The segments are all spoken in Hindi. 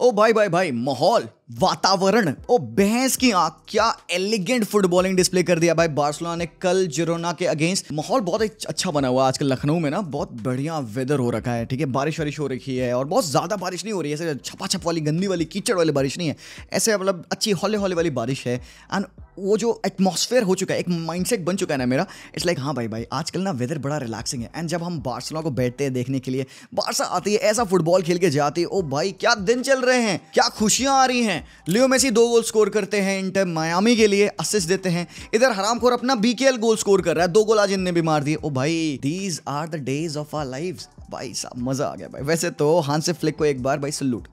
ओ भाई भाई भाई माहौल वातावरण ओ बहस की आंख क्या एलिगेंट फुटबॉलिंग डिस्प्ले कर दिया भाई बार्सिलोना ने कल जिरोना के अगेंस्ट माहौल बहुत अच्छा बना हुआ आजकल लखनऊ में ना बहुत बढ़िया वेदर हो रखा है ठीक है बारिश वारिश हो रखी है और बहुत ज़्यादा बारिश नहीं हो रही है ऐसे छपा छप वाली गंदी वाली कीचड़ वाली बारिश नहीं है ऐसे मतलब अच्छी हौले हौले वाली बारिश है एंड वो जो एटमोसफेयर हो चुका है एक माइंडसेट बन चुका है ना मेरा इट्स लाइक हाँ भाई भाई आजकल ना वेदर बड़ा रिलैक्सिंग है एंड जब हम बार्सलोना को बैठते हैं देखने के लिए बारसा आती है ऐसा फुटबॉल खेल के जाती है ओ भाई क्या दिन चल रहे हैं क्या खुशियाँ आ रही हैं हैं लियो मेसी दो गोल स्कोर करते हैं इंटर मायामी के लिए असिस्ट देते हैं इधर हराम खोर अपना बीकेएल गोल स्कोर कर रहा है दो गोल आज इनने भी मार दिए ओ भाई these are the days of our life भाई साहब मजा आ गया भाई वैसे तो हांसे फ्लिक को एक बार भाई सल्यूट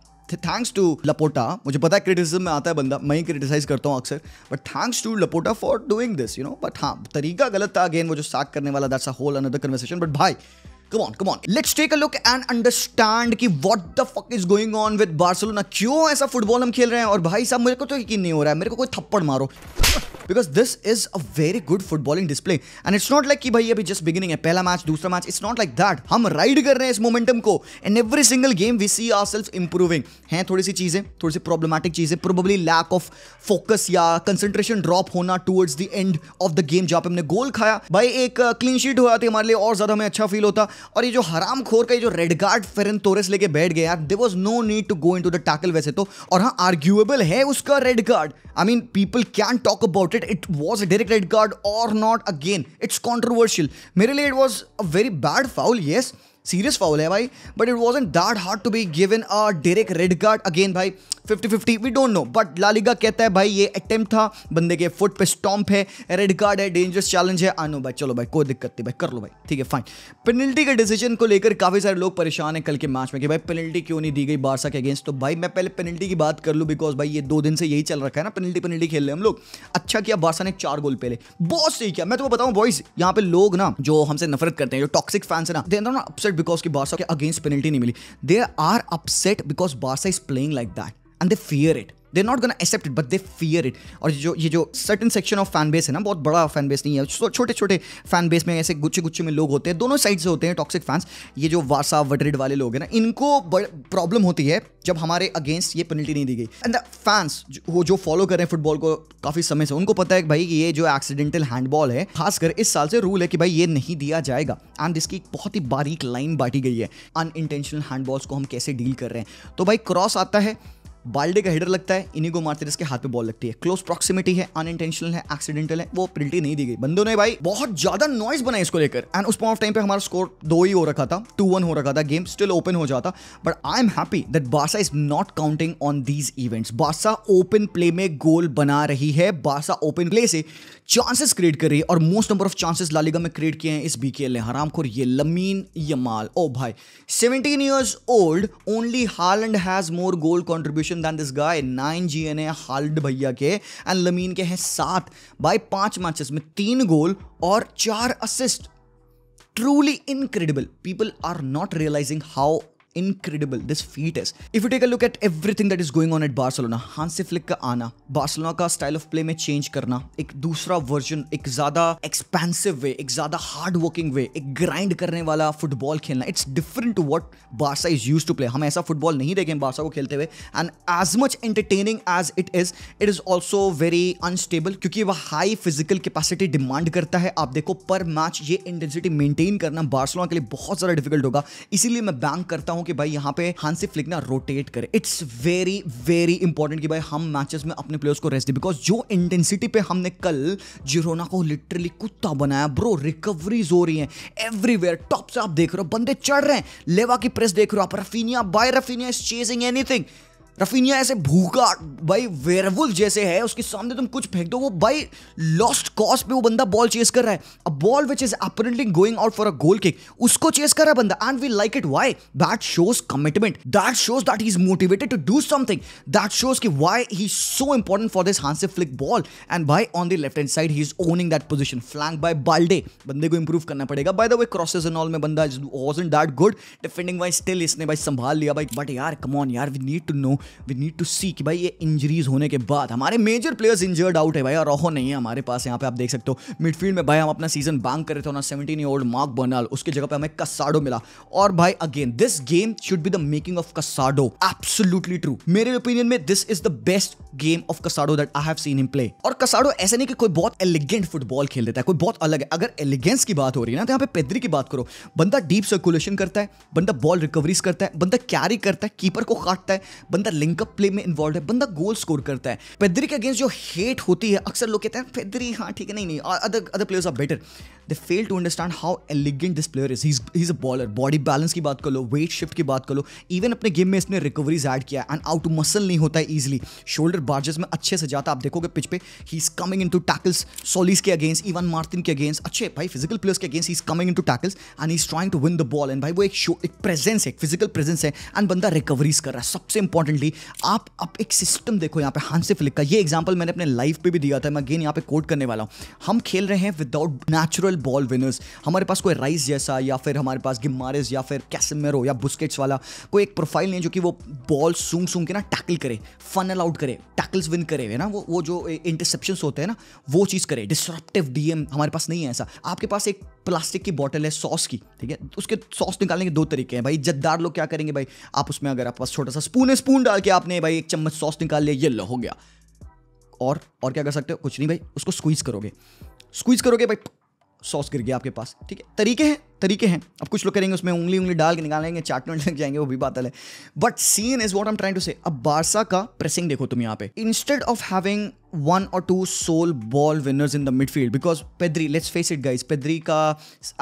थैंक्स टू लपोटा मुझे पता है क्रिटिसिज्म में आता है बंदा मैं ही क्रिटिसाइज करता हूँ अक्सर but thanks to Laporta for doing this you know but हाँ तरीका गलत था अगेन वो जो साक करने वाला that's a whole another conversation but भाई Come on, come on. Let's take a look and understand कि what the fuck is going on with Barcelona. क्यों ऐसा फुटबॉल हम खेल रहे हैं और भाई साहब मेरे को तो यकीन नहीं हो रहा है मेरे को कोई थप्पड़ मारो because this is a very good footballing display and it's not like कि भाई अभी जस्ट बिगिनिंग है पहला मैच दूसरा match it's not like that हम राइड कर रहे हैं इस मोमेंटम को and every single game we see our self improving हैं थोड़ी सी चीज़ें थोड़ी सी प्रॉब्लमैटिक चीज़ें प्रोबली लैक ऑफ फोकस या कंसेंट्रेशन ड्रॉप होना towards the end of the game जहाँ पे हमने गोल खाया भाई एक क्लीन uh, शीट हो जाती हमारे लिए और ज़्यादा हमें अच्छा फील होता और ये जो हराम खोर का ये जो रेड गार्ड फेरन तोरेस लेके बैठ गया there was no need to go in to the tackle वैसे तो और हाँ आर्ग्यूएबल है उसका red card I mean people can talk about it it was a direct red card और नॉट अगेन इट्स कॉन्ट्रोवर्शियल मेरे लिए it was a very bad foul yes serious foul है भाई but it was that hard to be given a direct red card again भाई fifty fifty we don't know but LaLiga कहता है भाई ये अटेम्प्ट था बंदे के फुट पे स्टॉम्प है रेड कार्ड है डेंजरस चैलेंज है आनो भाई चलो भाई कोई दिक्कत नहीं भाई कर लो भाई ठीक है फाइन पेनल्टी के डिसीजन को लेकर काफ़ी सारे लोग परेशान हैं कल के मैच में कि भाई पेनल्टी क्यों नहीं दी गई बारसा के अगेंस्ट तो भाई मैं पहले पेनल्टी की बात कर लूँ बिकॉज भाई ये दो दिन से यही चल रखा है ना पेनल्टी पेनल्टी खेल रहे हम लोग अच्छा किया बारसा ने चार गोल पहले बहुत सही किया मैं तो बताऊँ बॉइस यहाँ पे लोग ना जो हमसे नफरत करते हैं जो टॉक्सिक फैंस है ना दे अपसेट अपसेट बिकॉज की बारसा के अगेंस्ट पेनल्टी नहीं मिली they are upset because Barca is playing like that and they fear it they not gonna accept but they fear it और जो ये जो certain section of fan base है ना बहुत बड़ा फैन बेस नहीं है छोटे छोटे फैन बेस में ऐसे गुच्छे गुच्छे में लोग होते हैं दोनों साइड से होते हैं टॉक्सिक फैंस ये जो वारसा वडरिड वाले लोग हैं ना इनको प्रॉब्लम होती है जब हमारे अगेंस्ट ये पेनल्टी नहीं दी गई एंड द फैंस वो जो फॉलो कर रहे हैं फुटबॉल को काफ़ी समय से उनको पता है कि भाई ये जो एक्सीडेंटल हैंडबॉल है खासकर इस साल से रूल है कि भाई ये नहीं दिया जाएगा एंड इसकी बहुत ही बारीक लाइन बांटी गई है अन इंटेंशनल हैंडबॉल्स को हम कैसे डील कर रहे हैं तो भाई क्रॉस आता है बाल्डे का हेडर लगता है इनिगो मार्टिनेस के हाथ पे बॉल लगती है क्लोज प्रॉक्सिमिटी है अनइंटेंशनल है एक्सीडेंटल है वो पेनल्टी नहीं दी गई बंदो ने भाई बहुत ज्यादा नॉइस बनाया इसको लेकर एंड उस पॉइंट ऑफ टाइम पे हमारा स्कोर दो ही हो रखा था टू वन हो रखा था गेम स्टिल ओपन हो जाता but I am happy that बासा is not counting on these events बासा ओपन प्ले में गोल बना रही है बासा ओपन प्ले से चांसेस क्रिएट कर रही है और most number of chances La Liga में क्रिएट किए हैं इस बीकेएल ने हराम खोर ये लमीन यमाल ओ भाई 17 years old only Haaland has more goal contribution than this guy nine G N A Haaland भैया के एंड लमीन के हैं सात बाय पांच मैचेस में तीन गोल और चार assist truly incredible people are not realising how incredible, this feat is. If you take a look at everything that is going on at Barcelona, Hansi Flick का आना बार्सिलोना का स्टाइल ऑफ प्ले में चेंज करना एक दूसरा वर्जन एक ज्यादा एक्सपेंसिव वे एक ज्यादा हार्ड वर्किंग वे एक ग्राइंड करने वाला फुटबॉल खेलना it's different to what Barca is use to play हम ऐसा फुटबॉल नहीं देखें बार्सा को खेलते हुए and as much entertaining as it is it is also very unstable क्योंकि वह हाई फिजिकल कैपेसिटी डिमांड करता है आप देखो पर मैच ये इंटेंसिटी मेंटेन करना बार्सिलोना के लिए बहुत ज़्यादा डिफिकल्ट होगा इसीलिए मैं बैंक करता हूँ हूं कि भाई यहां पे हांसी फ्लिक ना रोटेट करे इट्स वेरी वेरी इंपॉर्टेंट कि भाई हम मैचेस में अपने प्लेयर्स को रेस्ट दे बिकॉज जो इंटेंसिटी पे हमने कल जिरोना को लिटरली कुत्ता बनाया ब्रो रिकवरीज हो रही है एवरीवेयर टॉप से आप देख रहे हो बंदे चढ़ रहे हैं लेवा की प्रेस देख रहे हो आप Raphinha by Raphinha is chasing anything Raphinha ऐसे भूखा भाई वेरवुल जैसे है उसके सामने तुम कुछ फेंक दो वो भाई लॉस्ट कॉज पे वो बंदा बॉल चेस कर रहा है a ball which is apparently going out for a goal kick उसको चेस कर रहा है बंदा and we like it why that shows commitment that shows that he is motivated to do something that shows कि why he so important for this Hansi Flick ball and भाई on the left hand side he is owning that position flank by Balde बंदे को इंप्रूव करना पड़ेगा bye the way crosses and all में बंदा was that good defending wise still इसने भाई संभाल लिया भाई बट यार ऑन यार we need to know we need to see कि भाई ये इंजरीज होने के बाद हमारे मेजर प्लेयर्स इंजर्ड आउट है भाई और रोहो नहीं है हमारे पास यहाँ पे आप देख सकते हो मिडफील्ड में भाई हम अपना सीजन बांग कर रहे थे ना seventeen year old Marc Bernal उसके जगह पे हमें कसाडो मिला और भाई again this game should be the making of Casado absolutely true मेरे ओपिनियन में this is the best game of Casado that I have seen him play और कसाडो ऐसे नहीं कि कोई बहुत एलिगेंट फुटबॉल खेल देता है कोई बहुत अलग है अगर एलिगेंस की बात हो रही है ना तो यहाँ पे पेदरी की बात करो बंदा डीप सर्कुलेशन करता है बंदा बॉल रिकवरीज करता है बंदा कैरी करता है कीपर को काटता है बंदा लिंकअप प्ले में इन्वॉल्व है बंदा गोल स्कोर करता है पेदरी के अगेंस्ट जो हेट होती है अक्सर लोग कहते हैं पेदरी हाँ ठीक है नहीं नहीं other other players are better they fail to understand how elegant this player is is a baller body balance की बात कर लो वेट शिफ्ट की बात कर लो इवन अपने गेम में इसने रिकवरीज ऐड किया एंड आउट मसल नहीं होता है ईजिली शोल्डर बार्जेस में अच्छे से जाता आप देखोगे पिच पे he is coming in to tackles Solis के अगेंस्ट इवन मार्टिन के अगेंस्ट अच्छे भाई फिजिकल प्लेयर्स के against he is coming in to tackles and he is trying to win the ball and भाई वो एक शो एक प्रेजेंस है फिजिकल प्रेजेंस है एंड बंदा रिकवरीज कर रहा है सबसे इंपॉर्टेंटली बेसिकली आप अब एक सिस्टम देखो यहाँ पे हांसी फ्लिक का ये एग्जाम्पल मैंने अपने लाइफ पे भी दिया था मैं गेन यहाँ पे कोट करने वाला हूँ हम खेल रहे हैं विदाउट नेचुरल बॉल विनर्स हमारे पास कोई राइस जैसा या फिर हमारे पास गिमारिस या फिर कैसेमेरो या बुस्केट्स वाला कोई एक प्रोफाइल नहीं जो कि वो बॉल सूंघ सूंघ के ना टैकल करे फनल आउट करे टैकल्स विन करे है ना वो वो जो इंटरसेप्शन होते हैं ना वो चीज़ करे डिस्ट्रप्टिव डीएम हमारे पास नहीं है ऐसा आपके पास एक प्लास्टिक की बॉटल है सॉस की ठीक है उसके सॉस निकालने के दो तरीके हैं भाई जद्दार लोग क्या करेंगे भाई आप उसमें अगर आपके पास छोटा सा स्पून है स्पून डाल डाल के आपने भाई एक चम्मच सॉस निकाल लिया ये लो हो गया और और क्या कर सकते हो कुछ नहीं भाई उसको स्क्वीज़ करोगे स्क्वीज़ करोगे भाई सॉस गिर गया आपके पास ठीक है तरीके हैं तरीके हैं अब कुछ लोग करेंगे उसमें उंगली उंगली डाल के निकालेंगे चाटने लग जाएंगे वो भी बात अलग but scene is what am trying to say अब बारसा का प्रेसिंग देखो तुम यहाँ पे इंस्टेड ऑफ हैविंग वन और two sole ball winners in the midfield because Pedri let's face it guys Pedri का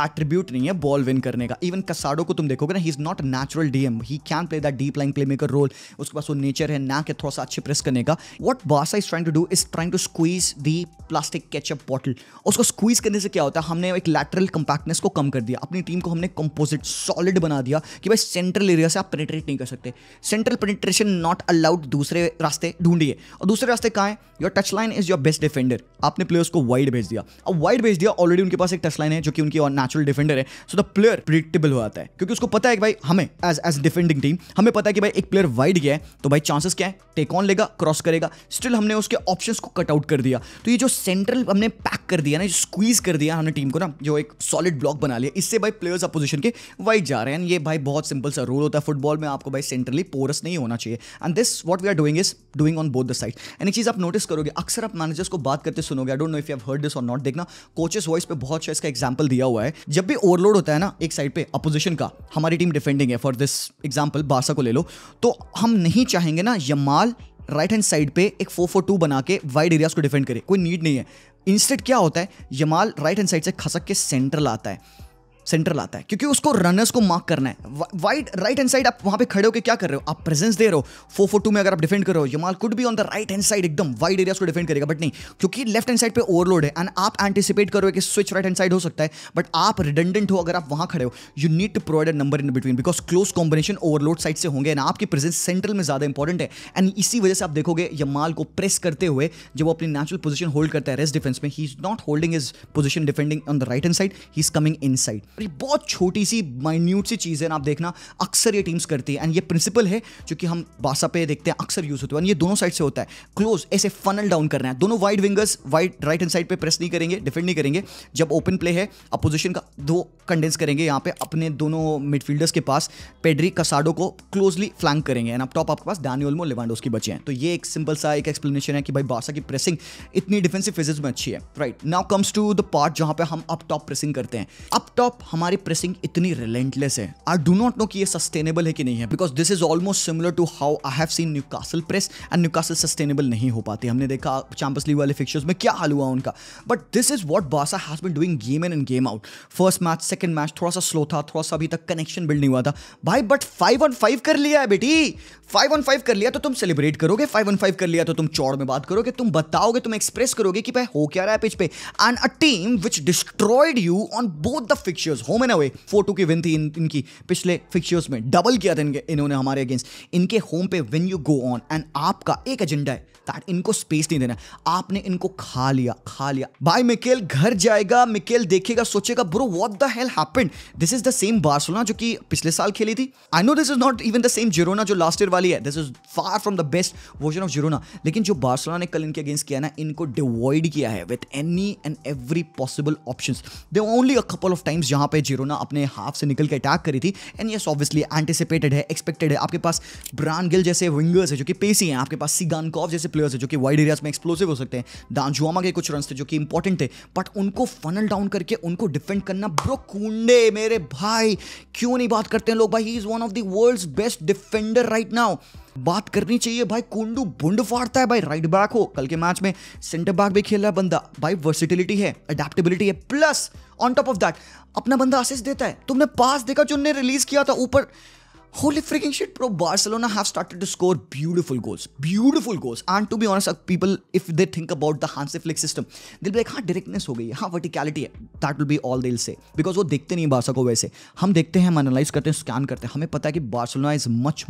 एट्रीब्यूट नहीं है बॉल विन करने का इवन कसाडो को तुम देखोगे ना he is not a natural DM he can play that deep line playmaker role उसके पास वो नेचर है ना के थोड़ा सा अच्छे प्रेस करने का वट बासा is trying to do is trying to squeeze the plastic ketchup bottle उसको स्क्वीज करने से क्या होता है हमने एक लैटरल कंपैक्टनेस को कम कर दिया अपनी टीम को हमने कंपोजिट सॉलिड बना दिया कि भाई सेंट्रल एरिया से आप पेनिट्रेट नहीं कर सकते सेंट्रल पेनिट्रेशन नॉट अलाउड दूसरे रास्ते ढूंढिए और दूसरे रास्ते कहाँ है your touchline is your best defender आपने प्लेयर्स को वाइड भेज दिया अब वाइड भेज दिया ऑलरेडी उनके पास एक टच लाइन है जो कि उनकी नेचुरल डिफेंडर है सो द प्लेयर प्रिडिक्टेबल हो जाता है क्योंकि उसको पता है कि भाई हमें एज एज डिफेंडिंग टीम हमें पता है कि भाई एक प्लेयर वाइड गया है तो भाई चांसेस क्या है टेक ऑन लेगा क्रॉस करेगा स्टिल हमने उसके ऑप्शंस को कट आउट कर दिया तो ये जो सेंट्रल हमने पैक कर दिया ना जो स्क्वीज कर दिया हमने टीम को ना जो एक सॉलिड ब्लॉक बना लिया इससे जिससे भाई प्लेयर्स अपोजिशन के वाइट जा रहे हैं ये भाई बहुत सिंपल सा रूल होता है फुटबॉल में आपको भाई सेंट्रली पोरस नहीं होना चाहिए and this what we are doing is doing on both the side and एक चीज़ आप नोटिस करोगे अक्सर आप मैनेजर्स को बात करते सुनोगे I don't know if you have heard this और नॉट देखना कोचेस वॉइस पे बहुत अच्छा इसका एग्जाम्पल दिया हुआ है जब भी ओवरलोड होता है ना एक साइड पे अपोजिशन का हमारी टीम डिफेंडिंग है फॉर दिस एग्जाम्पल बासा को ले लो तो हम नहीं चाहेंगे ना यमाल राइट हैंड साइड पे एक फोर फोर टू बना के वाइड एरियाज को डिफेंड करे कोई नीड नहीं है इंस्टेंट क्या होता है यमाल राइट हैंड साइड से खसक के सेंटर लाता है सेंट्रल आता है क्योंकि उसको रनर्स को मार्क करना है वाइट राइट हैंड साइड आप वहां पे खड़े होकर क्या कर रहे हो आप प्रेजेंस दे रहे हो फोर फोर टू में अगर आप डिफेंड कर रहे हो यमाल कुड भी on the right hand side एकदम वाइड एरियाज को डिफेंड करेगा बट नहीं क्योंकि लेफ्ट हैंड साइड पे ओवरलोड है एंड आप एंटिसिपेट करो कि स्विच राइट हैंड साइड हो सकता है बट आप रिडेंडेंट हो अगर आप वहां खड़े हो you need to provide number in between because close combination overload side से होंगे एंड आपकी प्रेजेंस सेंट्रल में ज्यादा इंपॉर्टेंट है एंड इसी वजह से आप देखोगे यमाल को प्रेस करते हुए जब वो अपनी नेचुरल पोजिशन होल्ड करता है रेस्ट डिफेंस में he is not holding his position defending on the right hand side he is coming inside ये बहुत छोटी सी माइन्यूट सी चीज़ है ना आप देखना अक्सर ये टीम्स करती है एंड ये प्रिंसिपल है जो कि हम बासा पे देखते हैं अक्सर यूज़ होते हैं ये दोनों साइड से होता है क्लोज ऐसे फनल डाउन करना है दोनों wide wingers wide right hand side पे प्रेस नहीं करेंगे डिफेंड नहीं करेंगे जब ओपन प्ले है अपोजिशन का दो कंडेंस करेंगे यहाँ पे अपने दोनों मिडफील्डर्स के पास पेड्री कसाडो को क्लोजली फ्लैंक करेंगे एंड अब टॉप आपके पास डैनियोलमो लेवांडोस की बचे हैं तो ये एक सिंपल सा एक एक्सप्लेनेशन है कि भाई बासा की प्रेसिंग इतनी डिफेंसिव फेजेस में अच्छी है right now comes to the part जहाँ पे हम अप टॉप प्रेसिंग करते हैं अप टॉप हमारी प्रेसिंग इतनी रिलेंटलेस है आई डू नॉट नो कि ये सस्टेनेबल है कि नहीं है because this is almost similar to how I have seen Newcastle press and Newcastle sustainable नहीं हो पाती हमने देखा चैंपियंस लीग वाले फिक्चर्स में क्या हाल हुआ उनका बट दिस इज वॉट बासा has been doing game and game out first match second match थोड़ा सा स्लो था थोड़ा सा अभी तक कनेक्शन बिल्ड नहीं हुआ था भाई बट फाइव ऑन फाइव कर लिया है बेटी फाइव ऑन फाइव कर लिया तो तुम सेलिब्रेट करोगे फाइव ऑन फाइव कर लिया तो तुम चौड़ में बात करोगे तुम बताओगे तुम एक्सप्रेस करोगे कि भाई हो क्या रहा है पिच पे and a team which destroyed you on both the fixtures home and away four two की विन थी इन, इनकी पिछले फिक्चर्स में डबल किया था इनके इन्होंने हमारे अगेंस्ट इनके होम पे win you go on and आपका एक एजेंडा है दैट इनको स्पेस नहीं देना आपने इनको खा लिया खा लिया भाई मिकेल घर जाएगा मिकेल देखेगा सोचेगा bro what the hell happened this is the same Barcelona जो कि पिछले साल खेली थी I know this is not even the same Girona जो लास्ट ईयर वाली है this is far from the best version of Girona लेकिन जो बार्सोना ने कल इनके अगेंस्ट किया ना इनको डिवॉइड किया है with any and every possible option they only a couple of times जहां पे जिरोना अपने हाफ से निकल के अटैक करी थी एंड येस ऑब्वियसली एंटिसिपेटेड है एक्सपेक्टेड है आपके पास ब्रांड गिल जैसे विंगर्स है जो कि पेसी हैं आपके पास सिगानकॉव जैसे प्लेयर्स है जो कि वाइड एरियाज में एक्सप्लोसिव हो सकते हैं दानजुआमा के कुछ रन थे जो कि इंपॉर्टेंट थे बट उनको फनल डाउन करके उनको डिफेंड करना ब्रो कुंडे मेरे भाई क्यों नहीं बात करते हैं लोग भाई he is one of the world best defender right now बात करनी चाहिए भाई कुंडू बुंड फाड़ता है भाई राइट बैक हो कल के मैच में सेंटर बैक भी खेल रहा है बंदा भाई वर्सिटिलिटी है अडेप्टेबिलिटी है plus on top of that अपना बंदा असिस्ट देता है तुमने पास देखा जो उनने रिलीज किया था ऊपर Holy freaking shit, bro. Barcelona have started to score beautiful goals. Beautiful goals. And to be honest, like people, if they think about the Hansi Flick system, they'll be like, ha directness ho gayi है हाँ वर्टिकलिटी है दैट विल बी ऑल दिल से बिकॉज वो देखते नहीं बारसा को वैसे हम देखते हैं हम एनालाइज करते हैं स्कैन करते हैं हमें पता है कि Barcelona is much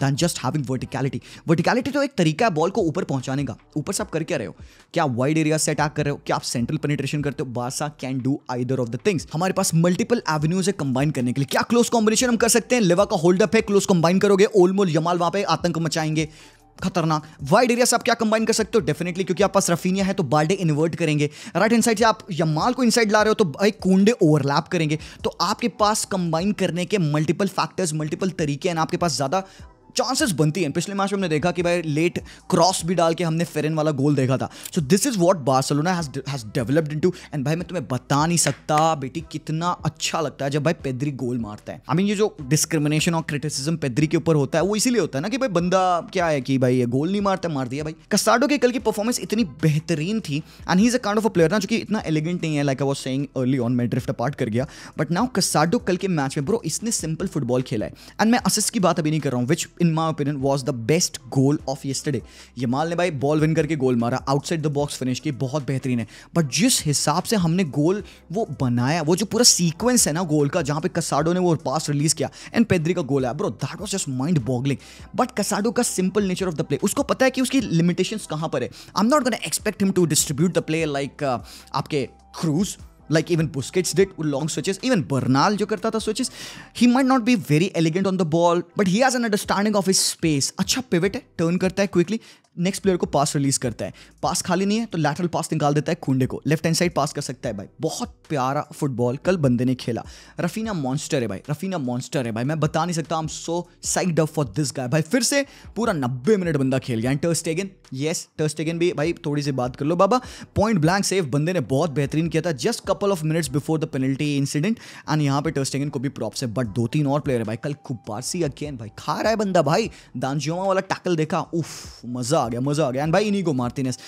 than just having verticality verticality तो एक तरीका है बॉल को ऊपर पहुंचाने का ऊपर से आप कर क्या रहे हो क्या आप वाइड एरिया से अटैक कर रहे हो क्या आप सेंट्रल पेनिट्रेशन करते हो बासा can do either of the things हमारे पास मल्टीपल एवेन्यूज है कंबाइन करने के लिए क्या क्लोज कॉम्बिनेशन हम कर सकते हैं लेवा का होल्डअप है क्लोज कंबाइन करोगे ओलमोल यमाल वहां पे आतंक मचाएंगे खतरनाक वाइड एरिया से आप क्या कंबाइन कर सकते हो डेफिनेटली क्योंकि आप पास रफीनिया है तो बाल्डे इन्वर्ट करेंगे राइट हैंड साइड से आप यमाल को इनसाइड ला रहे हो तो भाई कुंडे ओवरलैप करेंगे तो आपके पास कंबाइन करने के मल्टीपल फैक्टर्स मल्टीपल तरीके हैं आपके पास ज़्यादा चांसेस बनती हैं पिछले मैच में हमने देखा कि भाई लेट क्रॉस भी डाल के हमने फेरन वाला गोल देखा था so this is what Barcelona has developed into and भाई मैं तुम्हें बता नहीं सकता बेटी कितना अच्छा लगता है जब भाई पेदरी गोल मारता है आई I मीन mean, ये जो डिस्क्रिमिनेशन और क्रिटिसिज्म पेदरी के ऊपर होता है वो इसीलिए होता है ना कि भाई बंदा क्या है कि भाई ये गोल नहीं मारता मार दिया भाई कस्टार्डो के कल की परफॉर्मेंस इतनी बेहतरीन थी and he is a kind of a player ना जो कि इतना एलिगेंट नहीं है like I was saying early on मैं ड्रिफ्ट अपार्ट कर गया बट नाउ कस्टार्डो कल के मैच में ब्रो इसने सिंपल फुटबॉल खेला है एंड मैं असिस्ट की बात अभी नहीं कर रहा हूँ which in my opinion was the best goal of yesterday Yamal ने भाई बॉल विन करके गोल मारा आउटसाइड द बॉक्स फिनिश की बहुत बेहतरीन है बट जिस हिसाब से हमने गोल वो बनाया वो जो पूरा सीक्वेंस है ना गोल का जहाँ पे कसाडो ने वो पास रिलीज किया एंड पेद्री का गोल आया bro that was just mind boggling but Casado का simple nature of the play उसको पता है कि उसकी लिमिटेशन कहाँ पर है I am not gonna expect him to distribute the play like आपके क्रूज like even Busquets did with long switches, even Bernal जो करता था switches, he might not be very elegant on the ball, but he has an understanding of his space. अच्छा pivot है, turn करता है quickly, नेक्स्ट प्लेयर को पास रिलीज करता है पास खाली नहीं है तो लैटरल पास निकाल देता है कुंडे को लेफ्ट हैंड साइड पास कर सकता है भाई बहुत प्यारा फुटबॉल कल बंदे ने खेला रफीना मॉन्स्टर है भाई रफीना मॉन्स्टर है भाई मैं बता नहीं सकता I am so psyched up for this guy भाई फिर से पूरा नब्बे मिनट बंदा खेल गया एंड टर्स्टेगन येस टर्स्टेगन भी भाई थोड़ी सी बात कर लो बाबा पॉइंट ब्लैंक सेफ बंदे ने बहुत बेहतरीन किया था just couple of minutes before the penalty incident and यहाँ पे टर्स्टेगन को भी प्रॉप्स है बट दो तीन और प्लेयर है भाई कल कुबारसी अगेन भाई खा रहा है बंदा भाई दानजियोमा वाला टैकल देखा उफ मज़ा आ गया मज़ा आ गया एंड भाई इन्हीं को Martinez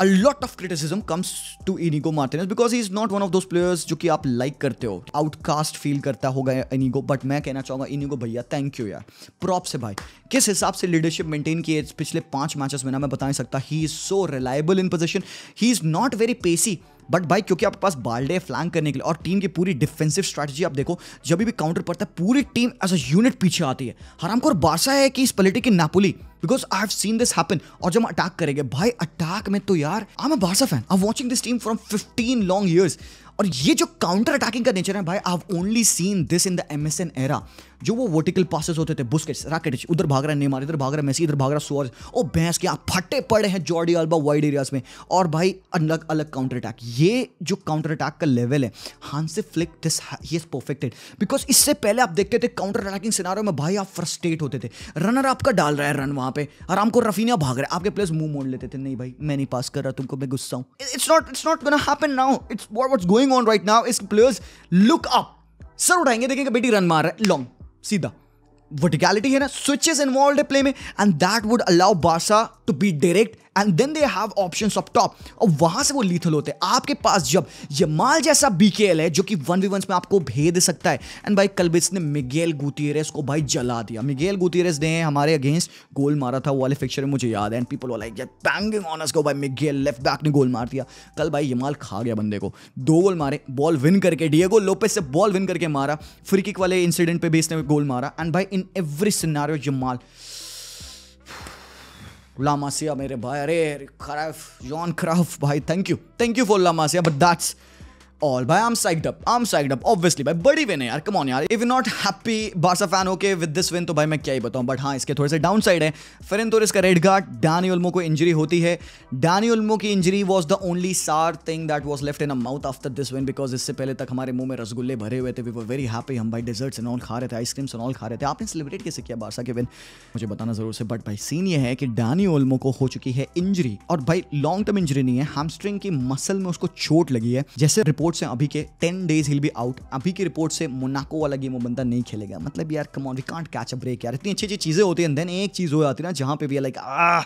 a lot of criticism comes to Inigo Martinez because he is not one of those players जो कि आप लाइक करते हो आउटकास्ट फील करता होगा इनिगो बट मैं कहना चाहूँगा इनिगो भैया थैंक यू यार प्रॉप से भाई किस हिसाब से लीडरशिप मेंटेन किए पिछले पांच मैचेस में ना मैं बता नहीं सकता he is so reliable in position he is not very pacy but भाई क्योंकि आपके पास बाल्डे फ्लैंक करने के लिए और टीम की पूरी डिफेंसिव स्ट्रैटेजी आप देखो जब भी काउंटर पड़ता है पूरी टीम एज अ यूनिट पीछे आती है को बारसा है कि इस पलिटी की नापुली because I have seen this happen और जब हम अटैक करेंगे भाई अटैक में तो यार I am Barca fan I am watching this team from fifteen long years और ये जो काउंटर अटैकिंग का नेचर है भाई I have only seen this in the MSN era जो वो वर्टिकल पासेस होते थे बुस्केट्स राकेट उधर भाग रहा है नेमार इधर भाग रहा है मेसी इधर भाग रहा सुअर्स ओ भैंस के यहाँ फटे पड़े हैं जॉर्डी अल्बा वाइड एरियाज में और भाई अलग अलग काउंटर अटैक ये जो काउंटर अटैक का लेवल है Hansi Flick this he is perfected because इससे पहले आप देखते थे काउंटर अटैकिंग सिनारो में भाई आप फ्रस्ट्रेट होते थे रनर आपका डाल रहा है रन वहाँ पे आराम को रफीनिया भाग रहा है आपके प्लेस मुंह मोड़ लेते थे नहीं भाई मैं नहीं पास कर रहा तुमको मैं गुस्सा हूँ it's not it's not gonna happen now it's what what's going going on right now is players look up सर उठाएंगे देखेंगे बेटी रन मार रहा है लॉन्ग सीधा वर्टिकलिटी है ना स्विचेस इन्वॉल्व है प्ले में एंड दैट वुड अलाउ बासा to be direct and then they have option of top और वहां से वो लीथल होते हैं आपके पास जब यमाल जैसा बीकेएल है जो कि वन वी वन में आपको भेद सकता है एंड भाई कलबिस ने मिगेल गुतीरेस को भाई जला दिया मिगेल गुतीरेस ने हमारे अगेंस्ट गोल मारा था वो वाले फिक्चर में मुझे याद है एंड पीपल वो लाइक बैंगिंग ऑनर्स को भाई मिगेल लेफ्ट बैक ने गोल मार दिया कल भाई यमाल खा गया बंदे को दो गोल मारे बॉल विन करके डिएगो लोपेस से बॉल विन करके मारा फ्री किक वाले इंसिडेंट पे भी इसने गोल मारा एंड भाई इन एवरी सिनारियो यमाल लामासिया मेरे भाई अरे खराफ क्राफ जॉन क्राफ भाई thank you thank you for La Masia but that's all भाई I am psyched up I am psyched up obviously भाई बड़ी विन है यार कम ऑन यार if not happy Barca fan okay with this win तो भाई मैं क्या ही बताऊं बट हाँ इसके थोड़े से डाउन साइड है फेरन तोरिस का रेड गार्ड डैनी उल्मो को इंजरी होती है डैनी उल्मो की injury was the only sour thing that was left in a mouth after this win because इससे पहले तक हमारे मुंह में रसगुल्ले भरे हुए थे वी वर वेरी हैप्पी हम भाई डिजर्ट्स एंड ऑल खा रहे थे आइसक्रीम्स एंड ऑल खा रहे थे आपने सेलिब्रेट कैसे किया बारसा के विन मुझे बताना जरूर से बट भाई सीन ये है कि डैनी उल्मो को हो चुकी है इंजरी और भाई लॉन्ग टर्म इंजरी नहीं है हैमस्ट्रिंग की मसल में उसको चोट लगी है जैसे रिपोर्ट रिपोर्ट से अभी के टेन डेज हिल भी आउट अभी की रिपोर्ट से मोनाको वाला गेम वो बंदा नहीं खेलेगा मतलब यार come on we can't catch a break यार इतनी अच्छी अच्छी चीज़ें होती हैं देन एक चीज़ हो जाती है ना जहाँ पे भी लाइक आ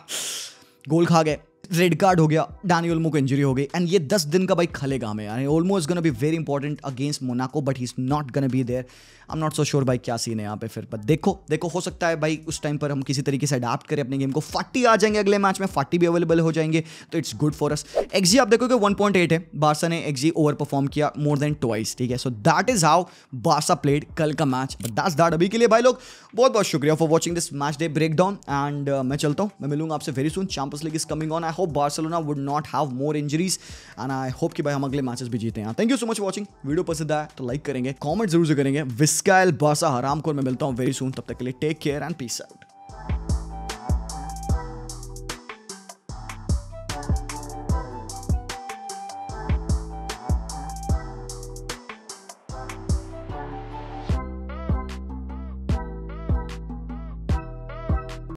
गोल खा गए रेड कार्ड हो गया डैनी ओलमो को इंजरी हो गई एंड ये दस दिन का भाई खलेगा हमें यानी Olmo is gonna be very important against Monaco but he is not gonna be there I am not so sure भाई क्या सीन है यहाँ पे फिर बट देखो देखो हो सकता है भाई उस टाइम पर हम किसी तरीके से अडाप्ट करें अपने गेम को फाटी आ जाएंगे अगले मैच में फाटी भी अवेलेबल हो जाएंगे तो it's good for us xG आप देखोगे वन पॉइंट एट है बारसा ने एक्जी ओवर परफॉर्म किया मोर देन ट्वाइस ठीक है so that is how Barca played कल का मैच बट दैट्स दैट अभी के लिए भाई लोग बहुत बहुत शुक्रिया for watching this match day breakdown and मैं चलता हूँ मैं मिलूंगा आपसे very soon Champions League is coming on I hope Barcelona would not have more injuries and I hope कि भाई हम अगले मैचेस भी जीते हैं thank you so much watching video पसंद आया तो लाइक करेंगे कॉमेंट जरूर से करेंगे विस्काइल बासा हराम को मैं मिलता हूँ वेरी सुन तब तक के लिए take care and peace out